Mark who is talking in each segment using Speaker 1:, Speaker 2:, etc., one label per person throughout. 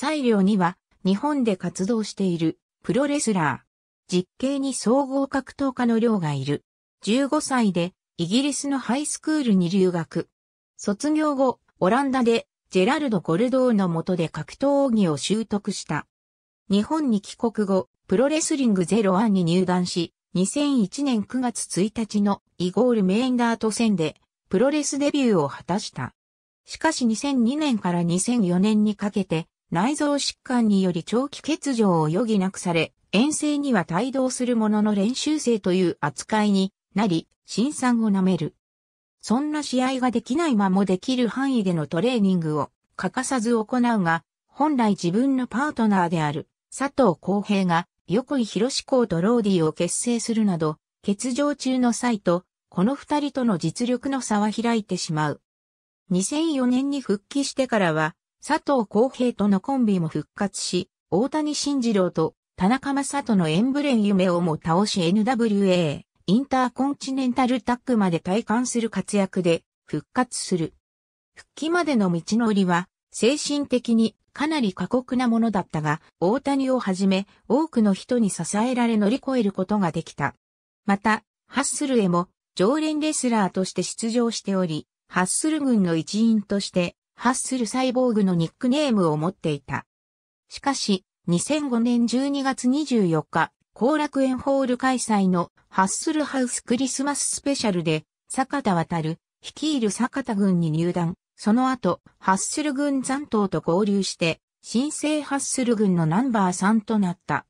Speaker 1: 裁量には、日本で活動している、プロレスラー。実刑に総合格闘家の寮がいる。15歳で、イギリスのハイスクールに留学。卒業後、オランダで、ジェラルド・ゴルドーの下で格闘技を習得した。日本に帰国後、プロレスリングゼロワンに入団し、2001年9月1日のイゴール・メインダート戦で、プロレスデビューを果たした。しかし2002年から2004年にかけて、内臓疾患により長期欠場を余儀なくされ、遠征には帯同するものの練習生という扱いになり、新参をなめる。そんな試合ができない間もできる範囲でのトレーニングを欠かさず行うが、本来自分のパートナーである佐藤康平が横井博志校とローディを結成するなど、欠場中の際と、この二人との実力の差は開いてしまう。2004年に復帰してからは、佐藤浩平とのコンビも復活し、大谷慎次郎と田中正人のエンブレン夢をも倒し NWA インターコンチネンタルタッグまで体感する活躍で復活する。復帰までの道のりは精神的にかなり過酷なものだったが、大谷をはじめ多くの人に支えられ乗り越えることができた。また、ハッスルへも常連レスラーとして出場しており、ハッスル軍の一員としてハッスルサイボーグのニックネームを持っていた。しかし、2005年12月24日、後楽園ホール開催のハッスルハウスクリスマススペシャルで、坂田渡る、率いる坂田軍に入団、その後、ハッスル軍残党と合流して、新生ハッスル軍のナンバー3となった。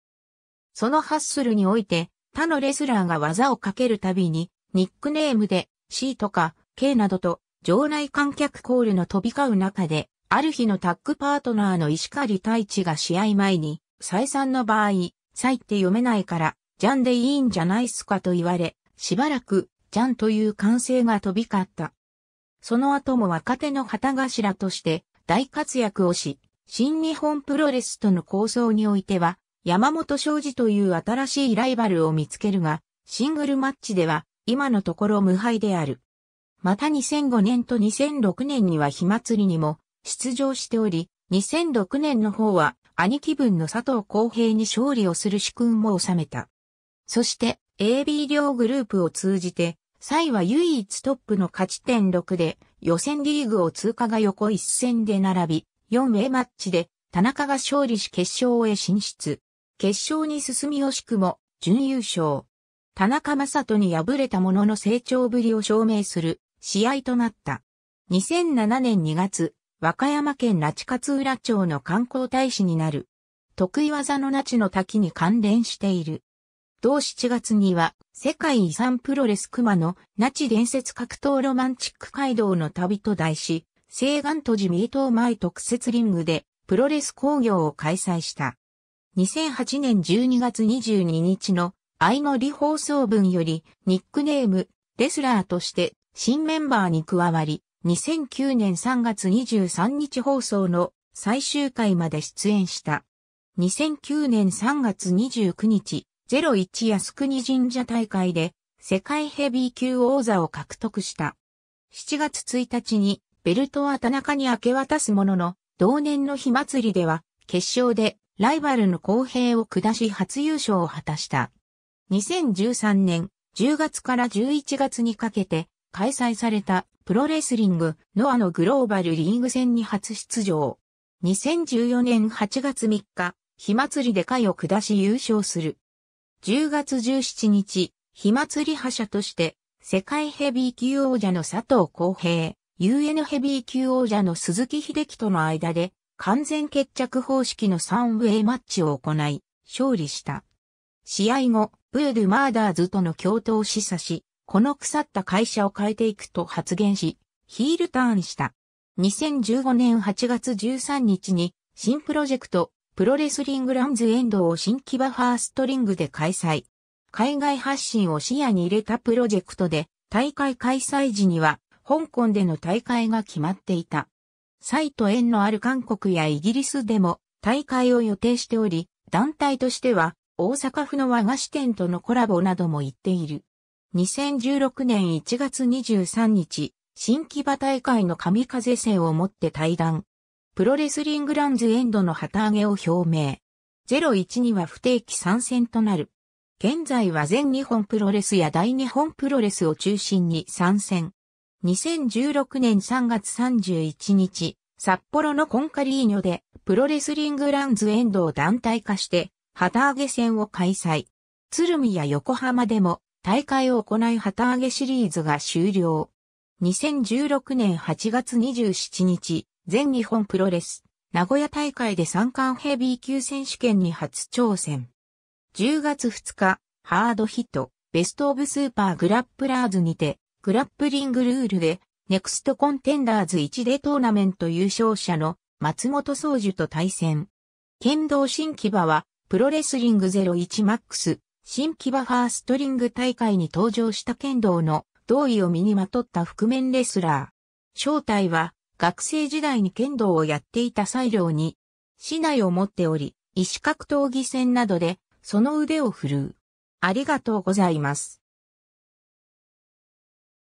Speaker 1: そのハッスルにおいて、他のレスラーが技をかけるたびに、ニックネームで C とか K などと場内観客コールの飛び交う中で、ある日のタッグパートナーの石狩太一が試合前に、再三の場合、再って読めないから、ジャンでいいんじゃないっすかと言われ、しばらく、ジャンという歓声が飛び交った。その後も若手の旗頭として大活躍をし、新日本プロレスとの構想においては、山本昌司という新しいライバルを見つけるが、シングルマッチでは今のところ無敗である。また2005年と2006年には火祭りにも出場しており、2006年の方は兄貴分の佐藤公平に勝利をする主君も収めた。そして AB 両グループを通じて、イは唯一トップの勝ち点6で予選リーグを通過が横一戦で並び、4名マッチで田中が勝利し決勝へ進出。決勝に進み惜しくも準優勝。田中正人に敗れたものの成長ぶりを証明する試合となった。2007年2月、和歌山県那智勝浦町の観光大使になる。得意技の那智の滝に関連している。同7月には、世界遺産プロレス熊野、那智伝説格闘ロマンチック街道の旅と題し、西岸都市ミート前特設リングで、プロレス工業を開催した。2008年12月22日の愛の理放送文よりニックネーム、レスラーとして新メンバーに加わり、2009年3月23日放送の最終回まで出演した。2009年3月29日、01靖国神社大会で世界ヘビー級王座を獲得した。7月1日にベルトは田中に明け渡すものの、同年の火祭りでは決勝でライバルの公平を下し初優勝を果たした。2013年10月から11月にかけて開催されたプロレスリングノアのグローバルリーグ戦に初出場。2014年8月3日、火祭りで会を下し優勝する。10月17日、火祭り覇者として、世界ヘビー級王者の佐藤浩平、UN ヘビー級王者の鈴木秀樹との間で、完全決着方式の3ウェイマッチを行い、勝利した。試合後、ブードゥ・マーダーズとの共闘を示唆し、この腐った会社を変えていくと発言し、ヒールターンした。2015年8月13日に新プロジェクトプロレスリングランズエンドを新規バファーストリングで開催。海外発信を視野に入れたプロジェクトで大会開催時には香港での大会が決まっていた。サイト縁のある韓国やイギリスでも大会を予定しており、団体としては大阪府の和菓子店とのコラボなども言っている。2016年1月23日、新木場大会の神風戦をもって対談。プロレスリングランズエンドの旗揚げを表明。01には不定期参戦となる。現在は全日本プロレスや大日本プロレスを中心に参戦。2016年3月31日、札幌のコンカリーニョで、プロレスリングランズエンドを団体化して、旗揚げ戦を開催。鶴見や横浜でも大会を行い旗揚げシリーズが終了。2016年8月27日、全日本プロレス、名古屋大会で三冠ヘビー級選手権に初挑戦。10月2日、ハードヒット、ベストオブスーパーグラップラーズにて、グラップリングルールで、ネクストコンテンダーズ1でトーナメント優勝者の松本総樹と対戦。剣道新木場は、プロレスリング01マックス、新木場ファーストリング大会に登場した剣道の同意を身にまとった覆面レスラー。正体は学生時代に剣道をやっていた裁量に、市内を持っており、医師格闘技戦などでその腕を振るう。ありがとうございます。